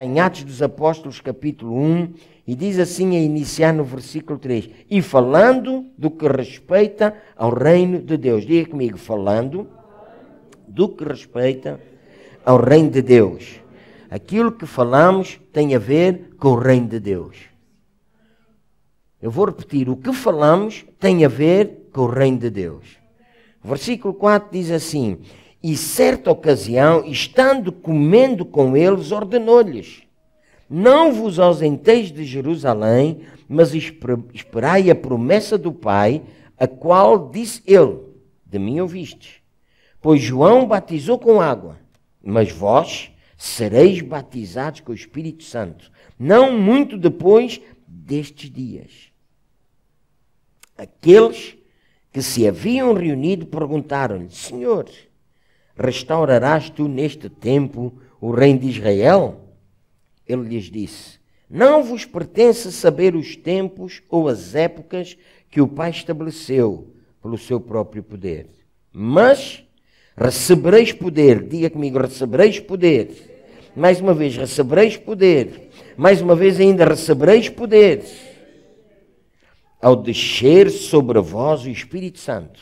em Atos dos Apóstolos, capítulo 1, e diz assim a iniciar no versículo 3: E falando do que respeita ao reino de Deus. Diga comigo, falando do que respeita ao reino de Deus. Aquilo que falamos tem a ver com o reino de Deus. Eu vou repetir: o que falamos tem a ver com o reino de Deus. versículo 4 diz assim: e certa ocasião, estando comendo com eles, ordenou-lhes: Não vos ausenteis de Jerusalém, mas esperai a promessa do Pai, a qual disse ele: De mim ouvistes. Pois João batizou com água, mas vós sereis batizados com o Espírito Santo, não muito depois destes dias. Aqueles que se haviam reunido perguntaram-lhe: Senhor, Restaurarás tu neste tempo o reino de Israel? Ele lhes disse: Não vos pertence saber os tempos ou as épocas que o Pai estabeleceu pelo seu próprio poder, mas recebereis poder. Diga comigo: recebereis poder. Mais uma vez, recebereis poder. Mais uma vez, ainda recebereis poder. Ao descer sobre vós o Espírito Santo,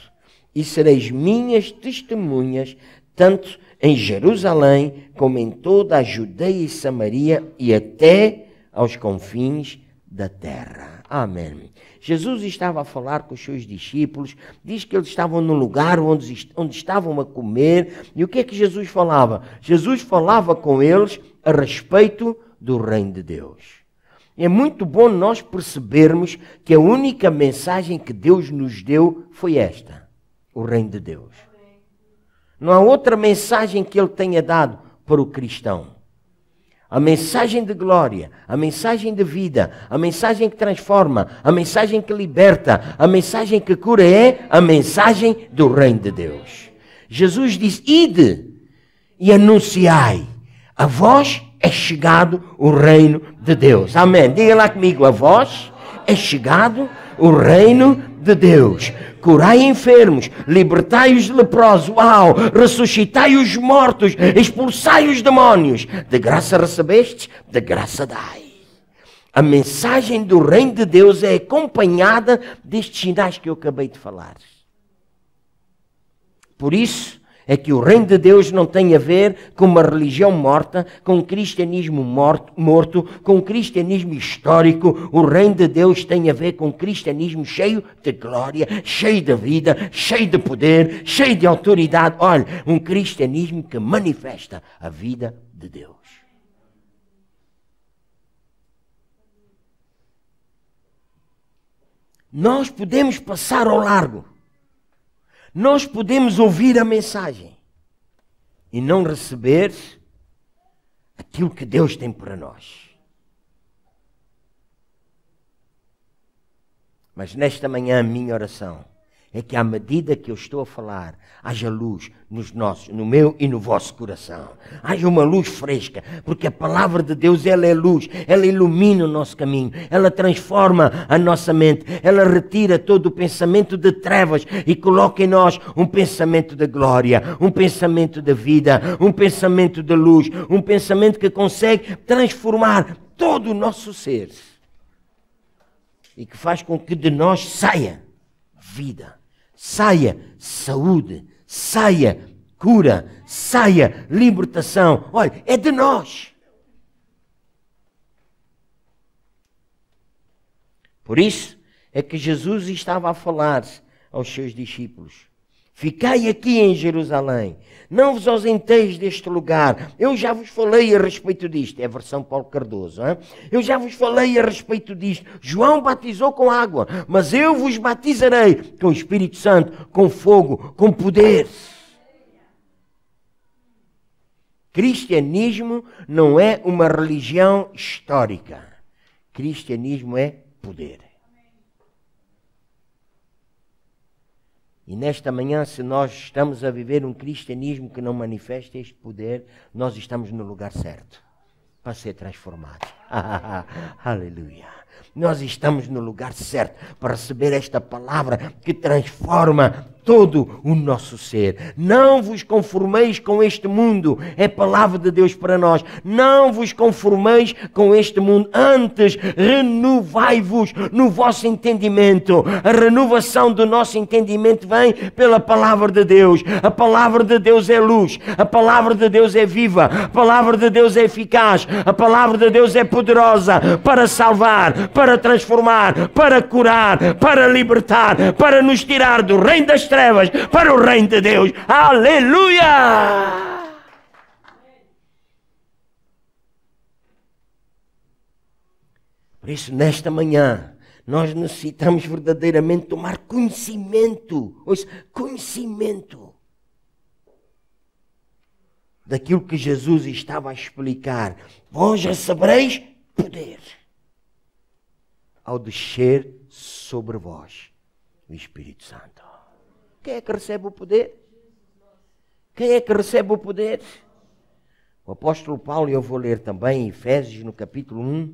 e sereis minhas testemunhas, tanto em Jerusalém como em toda a Judeia e Samaria e até aos confins da terra. Amém. Jesus estava a falar com os seus discípulos, diz que eles estavam no lugar onde, onde estavam a comer, e o que é que Jesus falava? Jesus falava com eles a respeito do Reino de Deus. É muito bom nós percebermos que a única mensagem que Deus nos deu foi esta: o Reino de Deus. Não há outra mensagem que ele tenha dado para o cristão. A mensagem de glória, a mensagem de vida, a mensagem que transforma, a mensagem que liberta, a mensagem que cura é a mensagem do Reino de Deus. Jesus diz: Ide e anunciai, a vós é chegado o Reino de Deus. Amém. Diga lá comigo: a vós é chegado o o reino de Deus. Curai enfermos, libertai os leprosos, uau, ressuscitai os mortos, expulsai os demónios. De graça recebestes, de graça dai. A mensagem do reino de Deus é acompanhada destes sinais que eu acabei de falar. Por isso, é que o reino de Deus não tem a ver com uma religião morta, com um cristianismo morto, morto com um cristianismo histórico. O reino de Deus tem a ver com um cristianismo cheio de glória, cheio de vida, cheio de poder, cheio de autoridade. Olha, um cristianismo que manifesta a vida de Deus. Nós podemos passar ao largo nós podemos ouvir a mensagem e não receber aquilo que Deus tem para nós. Mas nesta manhã, a minha oração é que à medida que eu estou a falar, haja luz nos nossos, no meu e no vosso coração. Haja uma luz fresca, porque a palavra de Deus ela é luz, ela ilumina o nosso caminho, ela transforma a nossa mente, ela retira todo o pensamento de trevas e coloca em nós um pensamento de glória, um pensamento de vida, um pensamento de luz, um pensamento que consegue transformar todo o nosso ser e que faz com que de nós saia vida Saia saúde, saia cura, saia libertação. Olha, é de nós. Por isso é que Jesus estava a falar aos seus discípulos. Ficai aqui em Jerusalém. Não vos ausenteis deste lugar. Eu já vos falei a respeito disto. É a versão Paulo Cardoso. Hein? Eu já vos falei a respeito disto. João batizou com água, mas eu vos batizarei com o Espírito Santo, com fogo, com poder. Cristianismo não é uma religião histórica. Cristianismo é poder. E nesta manhã, se nós estamos a viver um cristianismo que não manifesta este poder, nós estamos no lugar certo para ser transformados. Aleluia. Nós estamos no lugar certo para receber esta palavra que transforma todo o nosso ser. Não vos conformeis com este mundo, é palavra de Deus para nós. Não vos conformeis com este mundo, antes renovai-vos no vosso entendimento. A renovação do nosso entendimento vem pela palavra de Deus. A palavra de Deus é luz, a palavra de Deus é viva, a palavra de Deus é eficaz, a palavra de Deus é poderosa para salvar, para transformar, para curar, para libertar, para nos tirar do reino das trevas trevas para o reino de Deus. Aleluia! Por isso, nesta manhã, nós necessitamos verdadeiramente tomar conhecimento, conhecimento daquilo que Jesus estava a explicar. Vós recebereis poder ao descer sobre vós o Espírito Santo. Quem é que recebe o poder? Quem é que recebe o poder? O apóstolo Paulo, eu vou ler também Efésios no capítulo 1,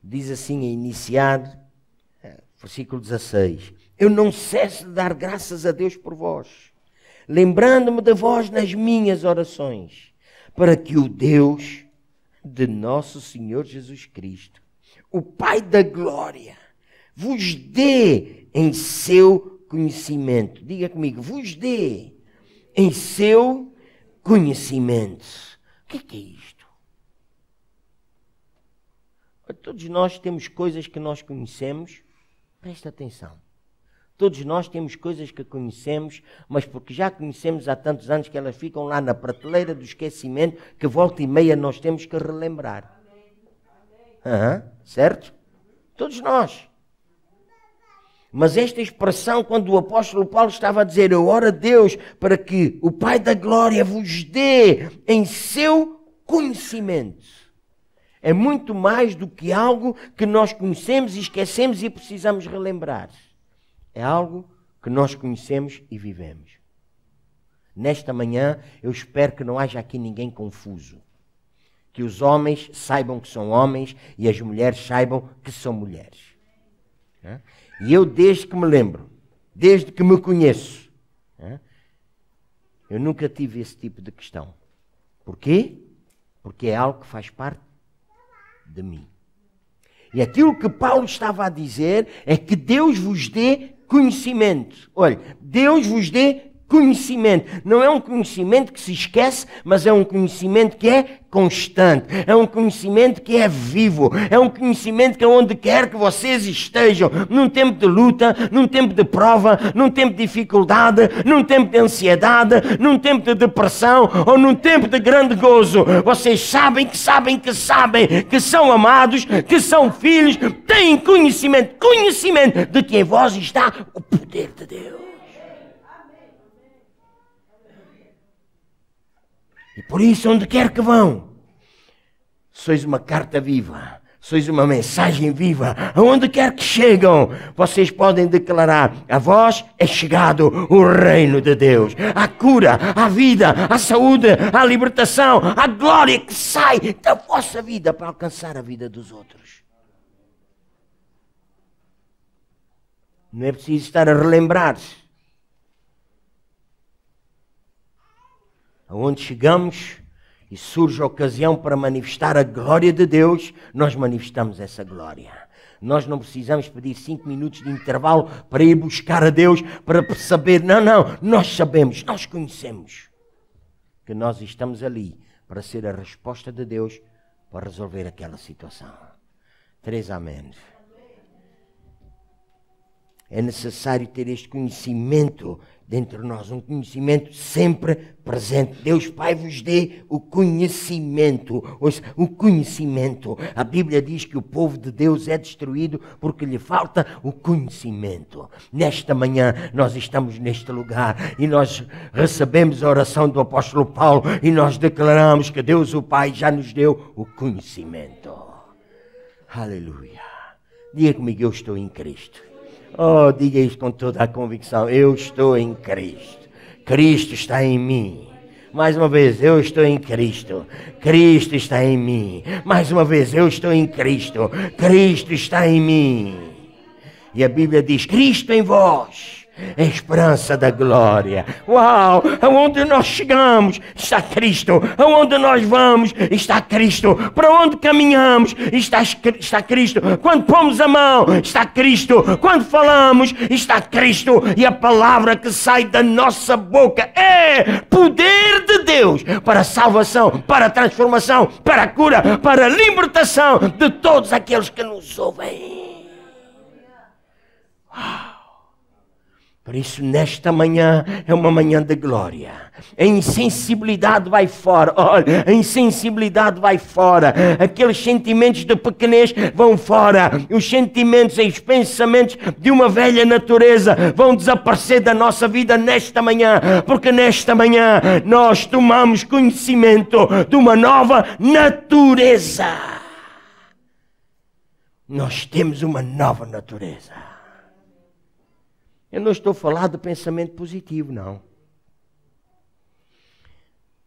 diz assim, é iniciado, é, versículo 16: Eu não cesso de dar graças a Deus por vós, lembrando-me de vós nas minhas orações, para que o Deus de nosso Senhor Jesus Cristo, o Pai da glória, vos dê em seu conhecimento. Diga comigo, vos dê em seu conhecimento. O que é, que é isto? Todos nós temos coisas que nós conhecemos, presta atenção. Todos nós temos coisas que conhecemos, mas porque já conhecemos há tantos anos que elas ficam lá na prateleira do esquecimento, que volta e meia nós temos que relembrar. Uhum, certo? Todos nós. Mas esta expressão, quando o apóstolo Paulo estava a dizer, eu oro a Deus para que o Pai da Glória vos dê em seu conhecimento, é muito mais do que algo que nós conhecemos e esquecemos e precisamos relembrar. É algo que nós conhecemos e vivemos. Nesta manhã, eu espero que não haja aqui ninguém confuso. Que os homens saibam que são homens e as mulheres saibam que são mulheres. É? E eu, desde que me lembro, desde que me conheço, eu nunca tive esse tipo de questão. Porquê? Porque é algo que faz parte de mim. E aquilo que Paulo estava a dizer é que Deus vos dê conhecimento. Olha, Deus vos dê conhecimento. Não é um conhecimento que se esquece, mas é um conhecimento que é constante. É um conhecimento que é vivo. É um conhecimento que é onde quer que vocês estejam, num tempo de luta, num tempo de prova, num tempo de dificuldade, num tempo de ansiedade, num tempo de depressão ou num tempo de grande gozo. Vocês sabem que sabem que sabem que são amados, que são filhos, têm conhecimento, conhecimento de que em vós está o poder de Deus. E por isso, onde quer que vão, sois uma carta viva, sois uma mensagem viva. Aonde quer que chegam, vocês podem declarar: a vós é chegado o reino de Deus. A cura, a vida, a saúde, a libertação, a glória que sai da vossa vida para alcançar a vida dos outros. Não é preciso estar a relembrar-se aonde chegamos e surge a ocasião para manifestar a glória de Deus, nós manifestamos essa glória. Nós não precisamos pedir cinco minutos de intervalo para ir buscar a Deus, para saber. Não, não, nós sabemos, nós conhecemos que nós estamos ali para ser a resposta de Deus para resolver aquela situação. Três amém é necessário ter este conhecimento dentro de nós, um conhecimento sempre presente. Deus Pai vos dê o conhecimento, ouça, o conhecimento. A Bíblia diz que o povo de Deus é destruído porque lhe falta o conhecimento. Nesta manhã nós estamos neste lugar e nós recebemos a oração do apóstolo Paulo e nós declaramos que Deus o Pai já nos deu o conhecimento. Aleluia. Diga comigo, eu estou em Cristo. Oh, diga isso com toda a convicção. Eu estou em Cristo. Cristo está em mim. Mais uma vez, eu estou em Cristo. Cristo está em mim. Mais uma vez, eu estou em Cristo. Cristo está em mim. E a Bíblia diz: Cristo em vós é a esperança da glória. Uau! Aonde nós chegamos está Cristo. Aonde nós vamos está Cristo. Para onde caminhamos está, está Cristo. Quando pomos a mão está Cristo. Quando falamos está Cristo. E a palavra que sai da nossa boca é poder de Deus para a salvação, para a transformação, para a cura, para a libertação de todos aqueles que nos ouvem. Uau! Ah! Por isso, nesta manhã é uma manhã de glória. A insensibilidade vai fora, olha, a insensibilidade vai fora. Aqueles sentimentos de pequenez vão fora. Os sentimentos e os pensamentos de uma velha natureza vão desaparecer da nossa vida nesta manhã, porque nesta manhã nós tomamos conhecimento de uma nova natureza. Nós temos uma nova natureza eu não estou falando do pensamento positivo, não.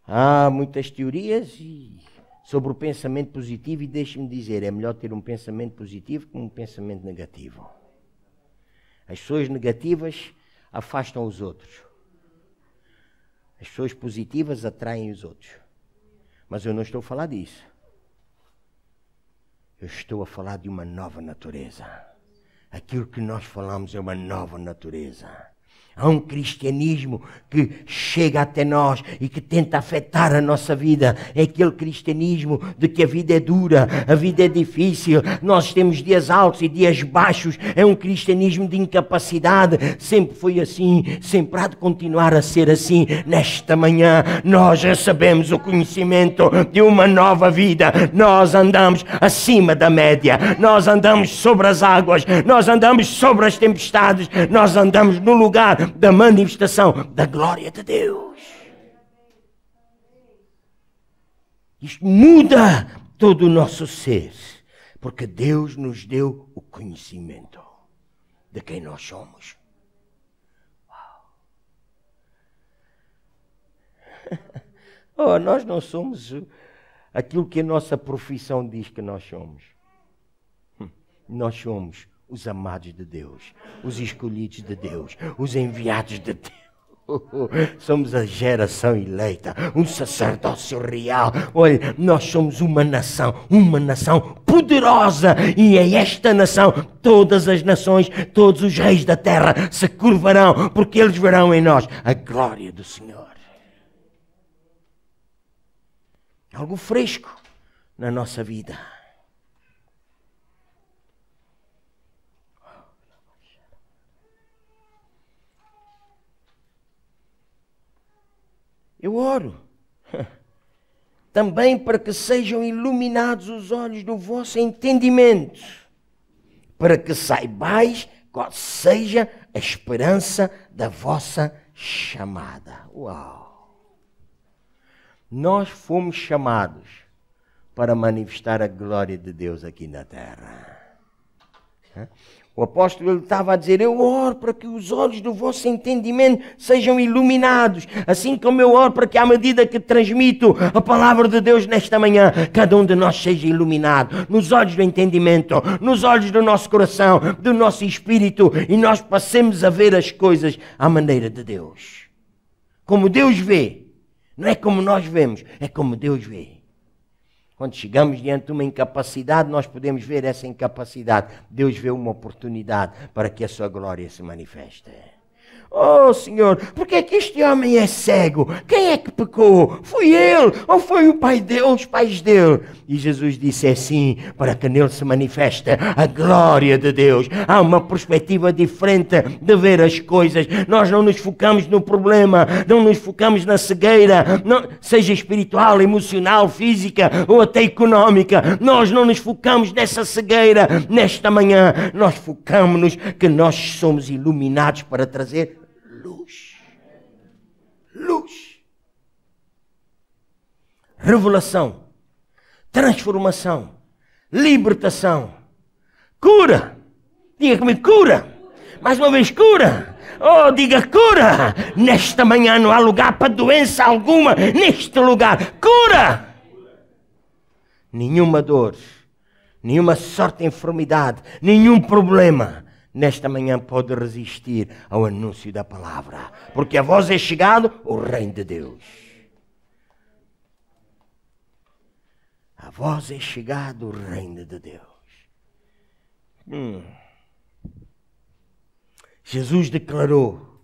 Há muitas teorias sobre o pensamento positivo e deixe-me dizer, é melhor ter um pensamento positivo que um pensamento negativo. As pessoas negativas afastam os outros. As pessoas positivas atraem os outros. Mas eu não estou a falar disso. Eu estou a falar de uma nova natureza. Aquilo que nós falamos é uma nova natureza. Há um cristianismo que chega até nós e que tenta afetar a nossa vida. É aquele cristianismo de que a vida é dura, a vida é difícil, nós temos dias altos e dias baixos. É um cristianismo de incapacidade. Sempre foi assim, sempre há de continuar a ser assim. Nesta manhã, nós recebemos o conhecimento de uma nova vida. Nós andamos acima da média, nós andamos sobre as águas, nós andamos sobre as tempestades, nós andamos no lugar da manifestação da glória de Deus. Isto muda todo o nosso ser, porque Deus nos deu o conhecimento de quem nós somos. Oh, nós não somos aquilo que a nossa profissão diz que nós somos. Hum, nós somos os amados de Deus, os escolhidos de Deus, os enviados de Deus. Somos a geração eleita, um sacerdócio real. Olha, nós somos uma nação, uma nação poderosa, e é esta nação todas as nações, todos os reis da terra se curvarão, porque eles verão em nós a glória do Senhor. Algo fresco na nossa vida. Eu oro. Também para que sejam iluminados os olhos do vosso entendimento, para que saibais qual seja a esperança da vossa chamada. Uau! Nós fomos chamados para manifestar a glória de Deus aqui na terra. O apóstolo ele estava a dizer: Eu oro para que os olhos do vosso entendimento sejam iluminados, assim como eu oro para que, à medida que transmito a palavra de Deus nesta manhã, cada um de nós seja iluminado nos olhos do entendimento, nos olhos do nosso coração, do nosso espírito, e nós passemos a ver as coisas à maneira de Deus. Como Deus vê, não é como nós vemos, é como Deus vê. Quando chegamos diante de uma incapacidade, nós podemos ver essa incapacidade. Deus vê uma oportunidade para que a sua glória se manifeste. Oh, Senhor, por que, é que este homem é cego? Quem é que pecou? Foi ele ou foi o pai dele, os pais dele? E Jesus disse assim, para que nele se manifesta a glória de Deus. Há uma perspectiva diferente de ver as coisas. Nós não nos focamos no problema, não nos focamos na cegueira, não, seja espiritual, emocional, física ou até económica. Nós não nos focamos nessa cegueira nesta manhã. Nós focamos-nos que nós somos iluminados para trazer luz. Revelação, transformação, libertação, cura. Diga comigo, cura. Mais uma vez, cura. Oh, diga cura. Nesta manhã não há lugar para doença alguma. Neste lugar, cura. Nenhuma dor, nenhuma sorte de enfermidade, nenhum problema nesta manhã pode resistir ao anúncio da palavra, porque a voz é chegado o reino de Deus. A voz é chegado o reino de Deus. Hum. Jesus declarou: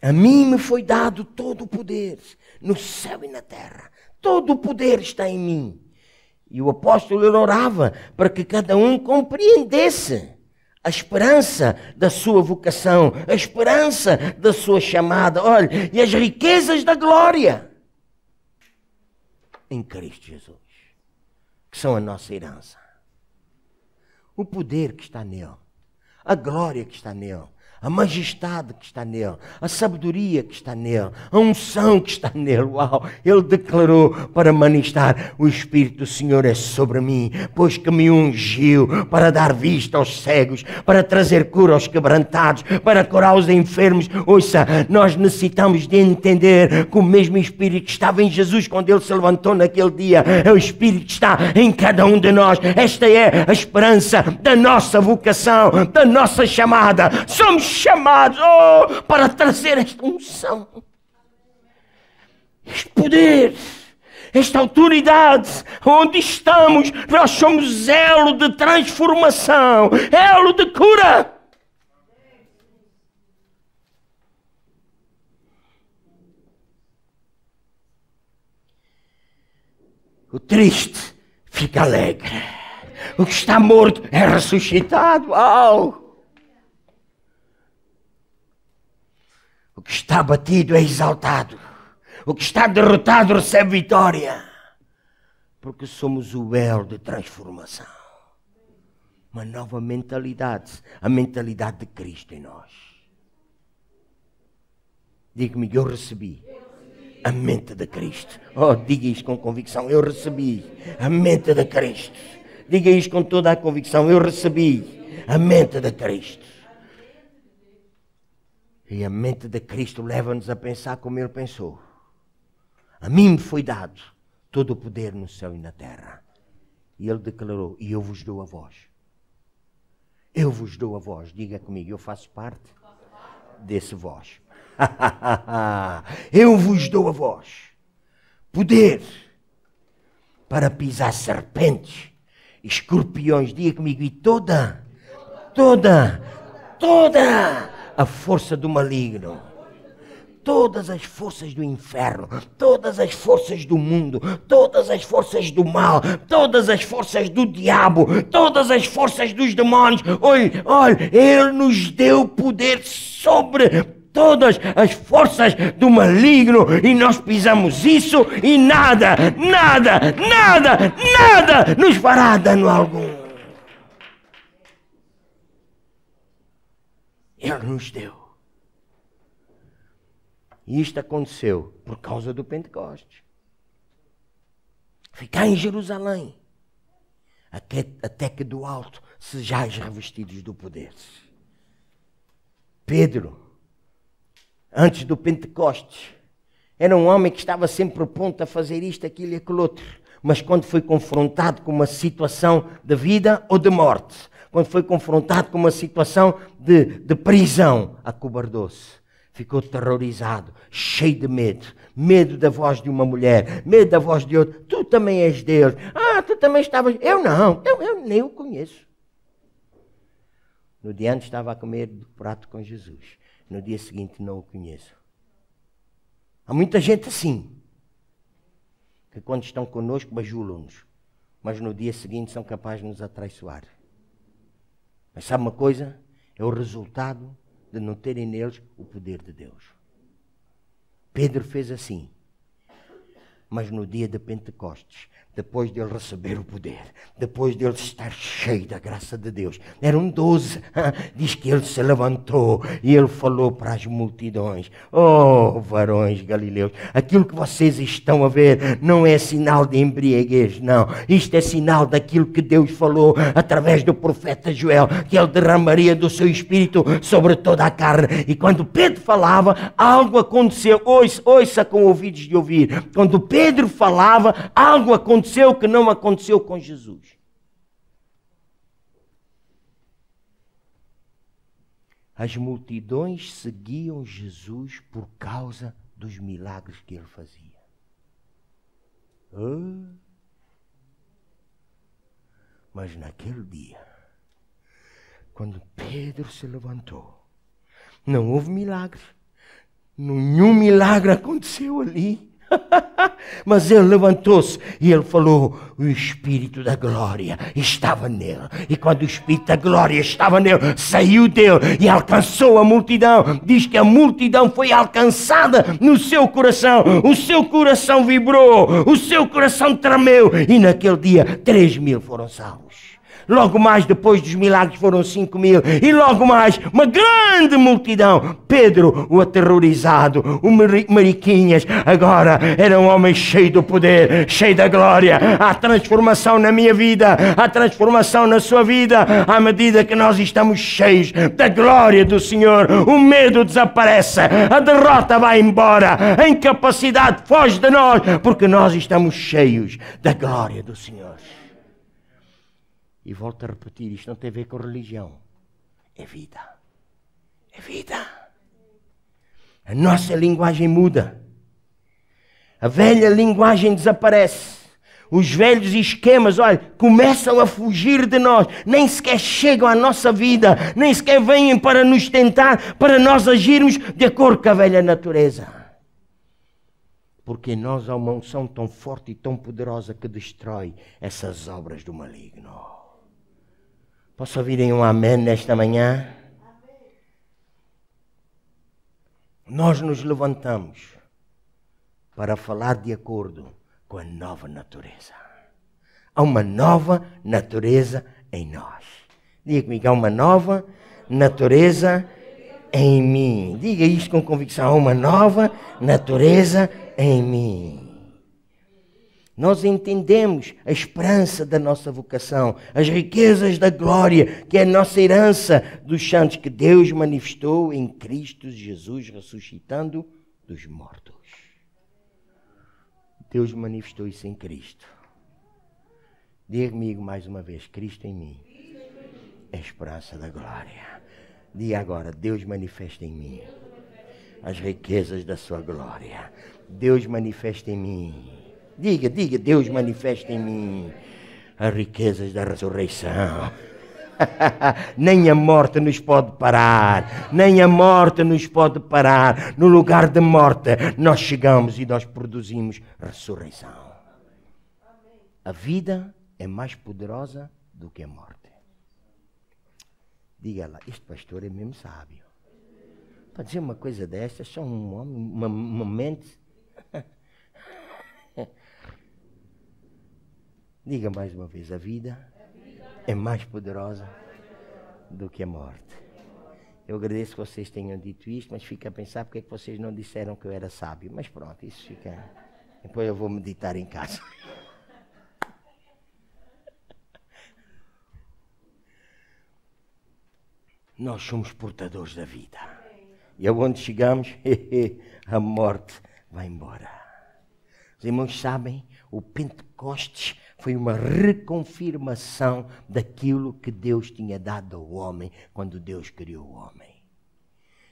A mim me foi dado todo o poder, no céu e na terra. Todo o poder está em mim. E o apóstolo orava para que cada um compreendesse a esperança da sua vocação, a esperança da sua chamada, olha, e as riquezas da glória em Cristo Jesus, que são a nossa herança. O poder que está nele, a glória que está nele, a majestade que está nele, a sabedoria que está nele, a unção que está nele. Uau! Ele declarou para manifestar: O Espírito do Senhor é sobre mim, pois que me ungiu para dar vista aos cegos, para trazer cura aos quebrantados, para curar os enfermos. Ouça, nós necessitamos de entender que o mesmo Espírito que estava em Jesus quando ele se levantou naquele dia, é o Espírito que está em cada um de nós. Esta é a esperança da nossa vocação, da nossa chamada. Somos chamados oh, para trazer esta unção, este poder, esta autoridade. Onde estamos, nós somos elo de transformação, elo de cura. O triste fica alegre. O que está morto é ressuscitado. que está batido é exaltado. O que está derrotado recebe vitória. Porque somos o elo de transformação. Uma nova mentalidade. A mentalidade de Cristo em nós. Diga-me, eu recebi a mente de Cristo. Oh, diga isto com convicção. Eu recebi a mente de Cristo. Diga isto com toda a convicção. Eu recebi a mente de Cristo. E a mente de Cristo leva-nos a pensar como ele pensou. A mim me foi dado todo o poder no céu e na terra. E ele declarou: E eu vos dou a voz. Eu vos dou a voz. Diga comigo, eu faço parte desse voz. eu vos dou a voz. Poder para pisar serpentes, escorpiões. Diga comigo, e toda, toda, toda a força do maligno. Todas as forças do inferno, todas as forças do mundo, todas as forças do mal, todas as forças do diabo, todas as forças dos demônios. Olha, olha, Ele nos deu poder sobre todas as forças do maligno e nós pisamos isso e nada, nada, nada, nada nos fará dano algum. nos deu. E isto aconteceu por causa do Pentecostes. Ficar em Jerusalém, até que do alto sejais revestidos do poder. Pedro, antes do Pentecostes, era um homem que estava sempre pronto a fazer isto, aquilo e aquilo outro. Mas quando foi confrontado com uma situação de vida ou de morte, quando foi confrontado com uma situação de, de prisão, acobardou-se. Ficou terrorizado, cheio de medo. Medo da voz de uma mulher, medo da voz de outra. Tu também és Deus. Ah, tu também estavas. Eu não, eu, eu nem o conheço. No dia antes estava a comer do prato com Jesus. No dia seguinte não o conheço. Há muita gente assim, que quando estão conosco bajulam-nos, mas no dia seguinte são capazes de nos atraiçoar. Mas sabe uma coisa? É o resultado de não terem neles o poder de Deus. Pedro fez assim. Mas no dia de Pentecostes, depois de ele receber o poder, depois de ele estar cheio da graça de Deus. Eram doze. Diz que ele se levantou e ele falou para as multidões: Oh, varões galileus, aquilo que vocês estão a ver não é sinal de embriaguez, não. Isto é sinal daquilo que Deus falou através do profeta Joel, que ele derramaria do seu espírito sobre toda a carne. E quando Pedro falava, algo aconteceu. Ouça, ouça com ouvidos de ouvir. Quando Pedro falava, algo aconteceu aconteceu que não aconteceu com Jesus? As multidões seguiam Jesus por causa dos milagres que ele fazia. Mas naquele dia, quando Pedro se levantou, não houve milagre. Nenhum milagre aconteceu ali. Mas ele levantou-se e ele falou: O Espírito da Glória estava nele. E quando o Espírito da Glória estava nele, saiu dele e alcançou a multidão. Diz que a multidão foi alcançada no seu coração. O seu coração vibrou, o seu coração tremeu. E naquele dia, três mil foram salvos. Logo mais depois dos milagres foram cinco mil. E logo mais uma grande multidão. Pedro, o aterrorizado, o Mariquinhas, agora era um homem cheio do poder, cheio da glória. Há transformação na minha vida, há transformação na sua vida, à medida que nós estamos cheios da glória do Senhor. O medo desaparece, a derrota vai embora, a incapacidade foge de nós, porque nós estamos cheios da glória do Senhor. E volto a repetir, isto não tem a ver com religião. É vida. É vida. A nossa linguagem muda. A velha linguagem desaparece. Os velhos esquemas, olha, começam a fugir de nós, nem sequer chegam à nossa vida, nem sequer vêm para nos tentar, para nós agirmos de acordo com a velha natureza. Porque em nós há uma unção tão forte e tão poderosa que destrói essas obras do maligno. Posso ouvirem um amém nesta manhã? Nós nos levantamos para falar de acordo com a nova natureza. Há uma nova natureza em nós. Diga comigo, há uma nova natureza em mim. Diga isto com convicção, há uma nova natureza em mim nós entendemos a esperança da nossa vocação, as riquezas da glória, que é a nossa herança dos santos que Deus manifestou em Cristo Jesus ressuscitando dos mortos. Deus manifestou isso em Cristo. Diga comigo mais uma vez: Cristo em mim é a esperança da glória. Diga agora: Deus manifesta em mim as riquezas da sua glória. Deus manifesta em mim Diga, diga, Deus manifesta em mim as riquezas da ressurreição. nem a morte nos pode parar, nem a morte nos pode parar. No lugar da morte, nós chegamos e nós produzimos ressurreição. A vida é mais poderosa do que a morte. Diga lá, este pastor é mesmo sábio. Para dizer uma coisa destas, só um homem, uma, uma mente Diga mais uma vez: a vida é mais poderosa do que a morte. Eu agradeço que vocês tenham dito isto, mas fica a pensar porque é que vocês não disseram que eu era sábio. Mas pronto, isso fica. Depois eu vou meditar em casa. Nós somos portadores da vida. E aonde chegamos, a morte vai embora. Os irmãos sabem o Pentecostes foi uma reconfirmação daquilo que Deus tinha dado ao homem quando Deus criou o homem.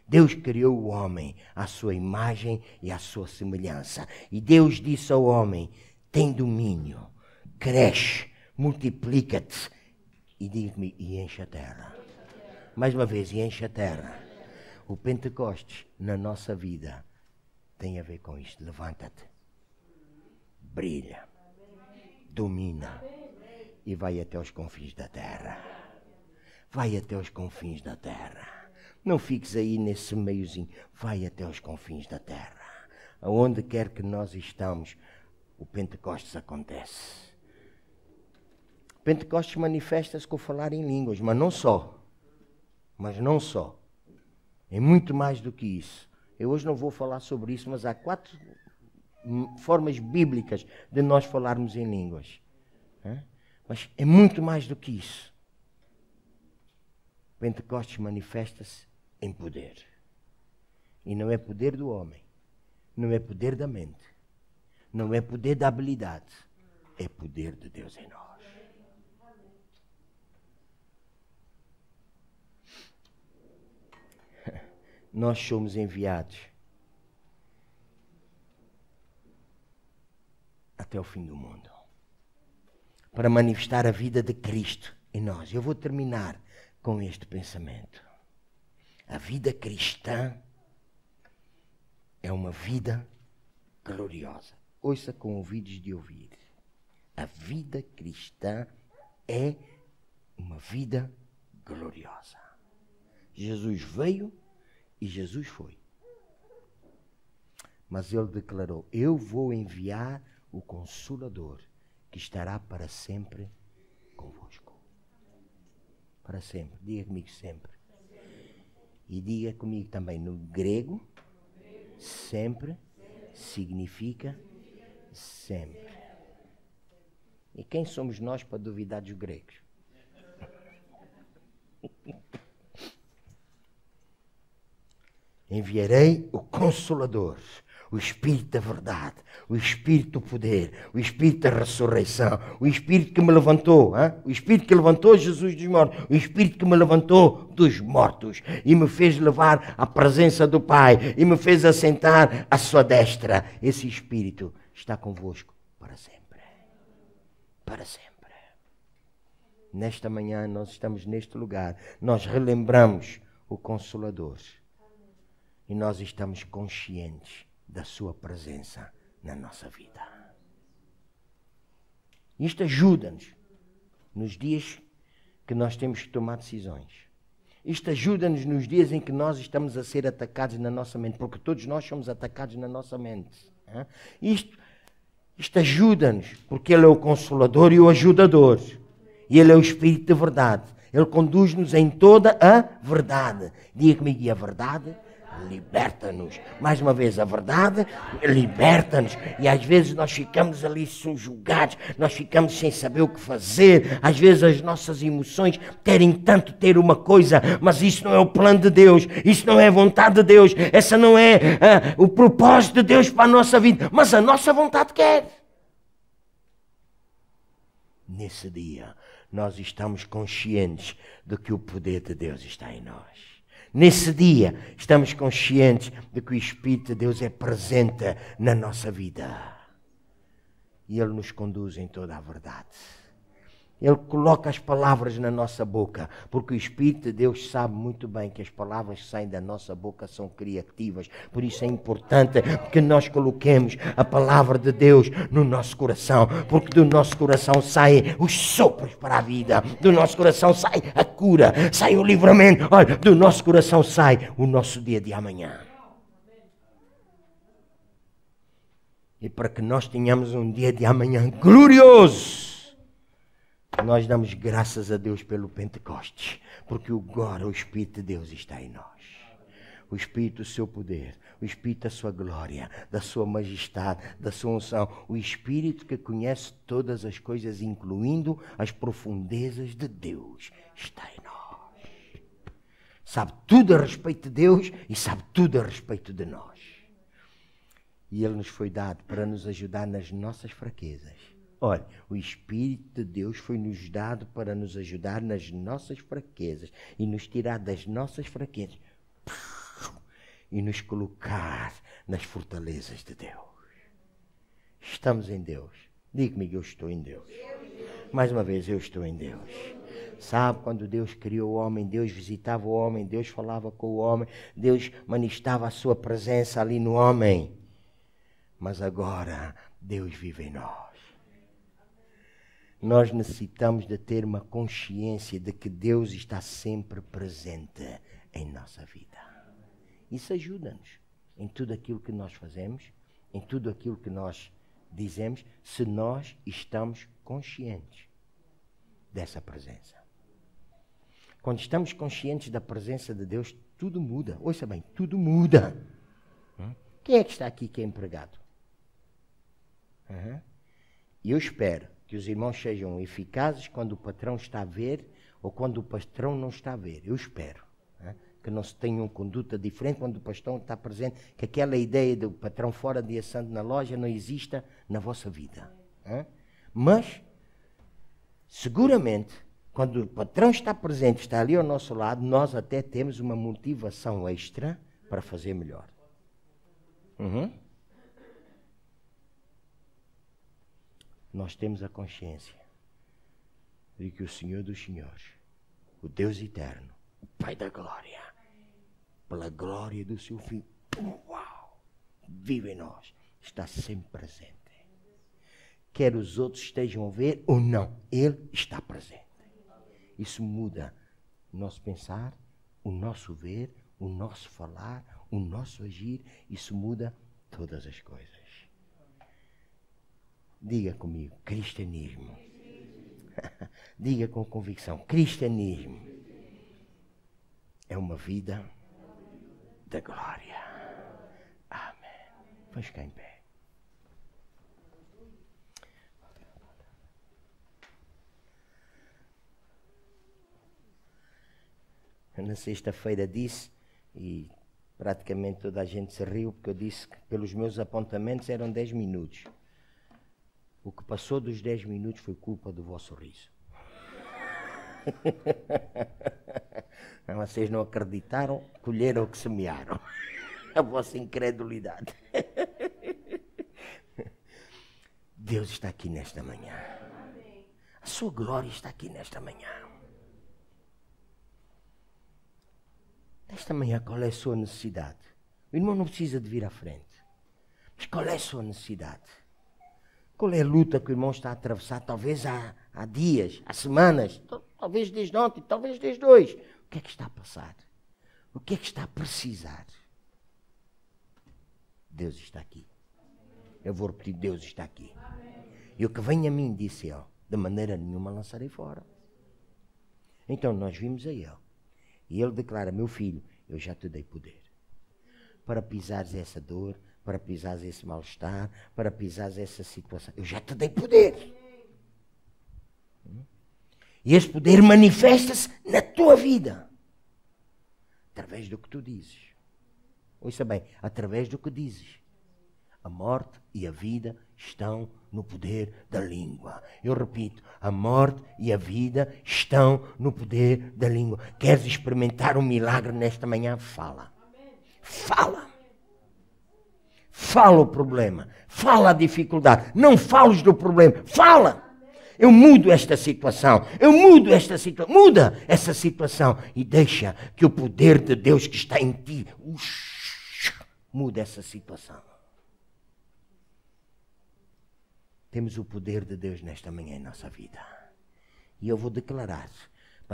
Deus criou o homem à sua imagem e à sua semelhança. E Deus disse ao homem: tem domínio, cresce, multiplica-te e diz-me, e enche a terra. Mais uma vez, e enche a terra. O Pentecostes na nossa vida tem a ver com isto. Levanta-te brilha, domina e vai até os confins da terra. Vai até os confins da terra. Não fiques aí nesse meiozinho. Vai até os confins da terra. Aonde quer que nós estamos, o Pentecostes acontece. Pentecostes manifesta-se com falar em línguas, mas não só. Mas não só. É muito mais do que isso. Eu hoje não vou falar sobre isso, mas há quatro formas bíblicas de nós falarmos em línguas. Mas é muito mais do que isso. Pentecostes manifesta-se em poder. E não é poder do homem, não é poder da mente, não é poder da habilidade, é poder de Deus em nós. Nós somos enviados até o fim do mundo para manifestar a vida de Cristo em nós. Eu vou terminar com este pensamento. A vida cristã é uma vida gloriosa. Ouça com ouvidos de ouvir. A vida cristã é uma vida gloriosa. Jesus veio e Jesus foi. Mas ele declarou: Eu vou enviar o Consolador, que estará para sempre convosco. Para sempre. Diga comigo sempre. E diga comigo também no grego, sempre significa sempre. E quem somos nós para duvidar dos gregos? Enviarei o Consolador o Espírito da verdade, o Espírito do poder, o Espírito da ressurreição, o Espírito que me levantou, hein? o Espírito que levantou Jesus dos mortos, o Espírito que me levantou dos mortos e me fez levar à presença do Pai e me fez assentar à sua destra. Esse Espírito está convosco para sempre. Para sempre. Nesta manhã nós estamos neste lugar, nós relembramos o Consolador e nós estamos conscientes da Sua presença na nossa vida. Isto ajuda-nos nos dias que nós temos que tomar decisões. Isto ajuda-nos nos dias em que nós estamos a ser atacados na nossa mente, porque todos nós somos atacados na nossa mente. Isto, isto ajuda-nos, porque Ele é o Consolador e o Ajudador. E Ele é o Espírito de verdade. Ele conduz-nos em toda a verdade. Diga comigo, e a verdade liberta-nos. Mais uma vez, a verdade liberta-nos. E às vezes nós ficamos ali subjugados, nós ficamos sem saber o que fazer. Às vezes as nossas emoções querem tanto ter uma coisa, mas isso não é o plano de Deus, isso não é a vontade de Deus, essa não é uh, o propósito de Deus para a nossa vida, mas a nossa vontade quer. Nesse dia, nós estamos conscientes de que o poder de Deus está em nós. Nesse dia, estamos conscientes de que o Espírito de Deus é presente na nossa vida. E Ele nos conduz em toda a verdade. Ele coloca as palavras na nossa boca, porque o Espírito de Deus sabe muito bem que as palavras que saem da nossa boca são criativas. Por isso é importante que nós coloquemos a palavra de Deus no nosso coração, porque do nosso coração saem os sopros para a vida, do nosso coração sai a cura, sai o livramento, olha, do nosso coração sai o nosso dia de amanhã. E para que nós tenhamos um dia de amanhã glorioso nós damos graças a Deus pelo Pentecostes, porque agora o Espírito de Deus está em nós. O Espírito, o seu poder, o Espírito, da sua glória, da sua majestade, da sua unção, o Espírito que conhece todas as coisas, incluindo as profundezas de Deus, está em nós. Sabe tudo a respeito de Deus e sabe tudo a respeito de nós. E Ele nos foi dado para nos ajudar nas nossas fraquezas Olha, o Espírito de Deus foi nos dado para nos ajudar nas nossas fraquezas e nos tirar das nossas fraquezas e nos colocar nas fortalezas de Deus. Estamos em Deus. Diga me eu estou em Deus. Mais uma vez, eu estou em Deus. Sabe, quando Deus criou o homem, Deus visitava o homem, Deus falava com o homem, Deus manifestava a sua presença ali no homem. Mas agora, Deus vive em nós nós necessitamos de ter uma consciência de que Deus está sempre presente em nossa vida. Isso ajuda-nos em tudo aquilo que nós fazemos, em tudo aquilo que nós dizemos, se nós estamos conscientes dessa presença. Quando estamos conscientes da presença de Deus, tudo muda. Ouça bem, tudo muda. Hum? Quem é que está aqui que é empregado? Uhum. Eu espero que os irmãos sejam eficazes quando o patrão está a ver ou quando o patrão não está a ver. Eu espero né? que não se tenha uma conduta diferente quando o patrão está presente, que aquela ideia do patrão fora de santo na loja não exista na vossa vida. Né? Mas, seguramente, quando o patrão está presente, está ali ao nosso lado, nós até temos uma motivação extra para fazer melhor. Uhum. nós temos a consciência de que o Senhor dos Senhores, o Deus eterno, o Pai da glória, pela glória do seu Filho, uau, vive em nós, está sempre presente. Quer os outros estejam a ver ou não, Ele está presente. Isso muda o nosso pensar, o nosso ver, o nosso falar, o nosso agir, isso muda todas as coisas. Diga comigo, cristianismo. Diga com convicção, cristianismo é uma vida da glória. Amém. Vamos ficar em pé. Na sexta-feira disse, e praticamente toda a gente se riu, porque eu disse que pelos meus apontamentos eram 10 minutos. O que passou dos 10 minutos foi culpa do vosso riso. Vocês não acreditaram, colheram o que semearam. A vossa incredulidade. Deus está aqui nesta manhã. A sua glória está aqui nesta manhã. Nesta manhã, qual é a sua necessidade? O irmão não precisa de vir à frente. Mas qual é a sua necessidade? Qual é a luta que o irmão está a atravessar, talvez há, há dias, há semanas, talvez desde ontem, talvez desde hoje? O que é que está a passar? O que é que está a precisar? Deus está aqui. Eu vou repetir, Deus está aqui. E o que vem a mim, disse ele, de maneira nenhuma lançarei fora. Então nós vimos a ele. E ele declara, meu filho, eu já te dei poder. Para pisares essa dor, para pisares esse mal-estar, para pisares essa situação. Eu já te dei poder. Hum? E esse poder manifesta-se na tua vida. Através do que tu dizes. Ouça bem, através do que dizes. A morte e a vida estão no poder da língua. Eu repito, a morte e a vida estão no poder da língua. Queres experimentar um milagre nesta manhã? Fala. Fala. Fala o problema, fala a dificuldade, não fales do problema, fala. Eu mudo esta situação, eu mudo esta situação, muda essa situação e deixa que o poder de Deus que está em ti ush, muda essa situação. Temos o poder de Deus nesta manhã em nossa vida. E eu vou declarar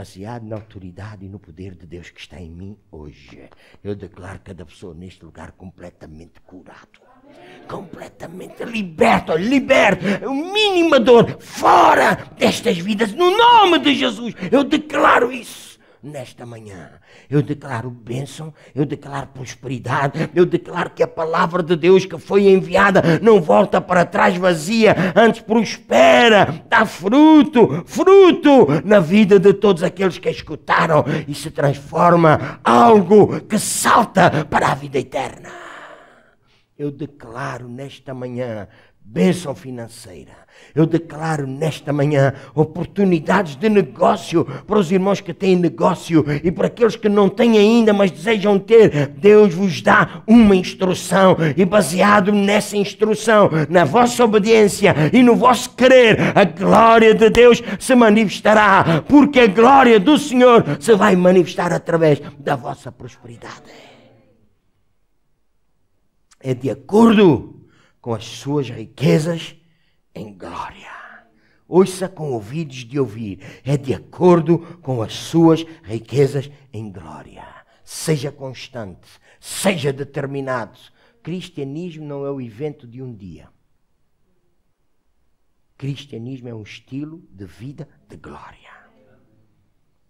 baseado na autoridade e no poder de Deus que está em mim hoje, eu declaro cada pessoa neste lugar completamente curado. Completamente liberto, liberto, mínima dor, fora destas vidas, no nome de Jesus, eu declaro isso nesta manhã. Eu declaro bênção, eu declaro prosperidade, eu declaro que a palavra de Deus que foi enviada não volta para trás vazia, antes prospera, dá fruto, fruto na vida de todos aqueles que a escutaram e se transforma algo que salta para a vida eterna. Eu declaro nesta manhã bênção financeira. Eu declaro nesta manhã oportunidades de negócio para os irmãos que têm negócio e para aqueles que não têm ainda, mas desejam ter. Deus vos dá uma instrução e, baseado nessa instrução, na vossa obediência e no vosso querer, a glória de Deus se manifestará, porque a glória do Senhor se vai manifestar através da vossa prosperidade. É de acordo com as suas riquezas em glória. Ouça com ouvidos de ouvir, é de acordo com as suas riquezas em glória. Seja constante, seja determinado. Cristianismo não é o evento de um dia. Cristianismo é um estilo de vida de glória.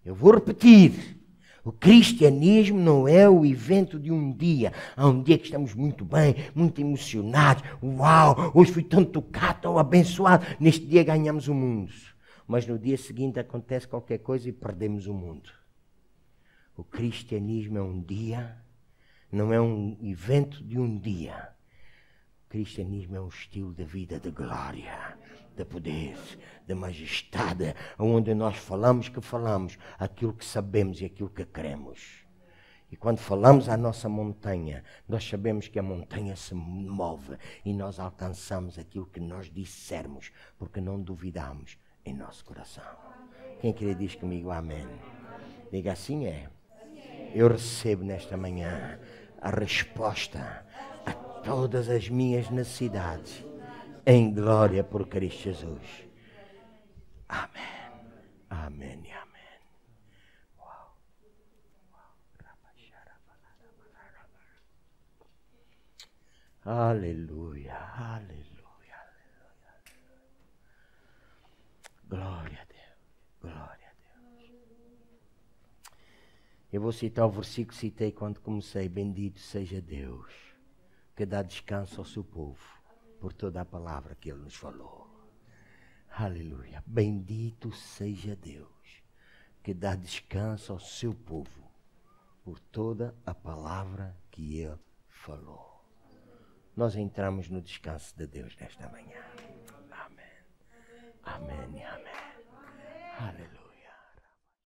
Eu vou repetir. O cristianismo não é o evento de um dia. Há um dia que estamos muito bem, muito emocionados. Uau, hoje fui tanto tocado, tão abençoado. Neste dia ganhamos o mundo. Mas no dia seguinte acontece qualquer coisa e perdemos o mundo. O cristianismo é um dia, não é um evento de um dia cristianismo é um estilo de vida de glória, de poder, de majestade, onde nós falamos que falamos aquilo que sabemos e aquilo que queremos. E quando falamos à nossa montanha, nós sabemos que a montanha se move e nós alcançamos aquilo que nós dissermos, porque não duvidamos em nosso coração. Quem queria diz comigo amém. Diga assim é. Eu recebo nesta manhã a resposta todas as minhas necessidades em glória por Cristo Jesus. Amém. Amém e amém. Aleluia, aleluia, aleluia. Glória a Deus, glória a Deus. Eu vou citar o versículo que citei quando comecei. Bendito seja Deus que dá descanso ao seu povo, por toda a palavra que ele nos falou. Aleluia. Bendito seja Deus, que dá descanso ao seu povo, por toda a palavra que ele falou. Nós entramos no descanso de Deus nesta manhã. Amém. Amém e amém. Aleluia.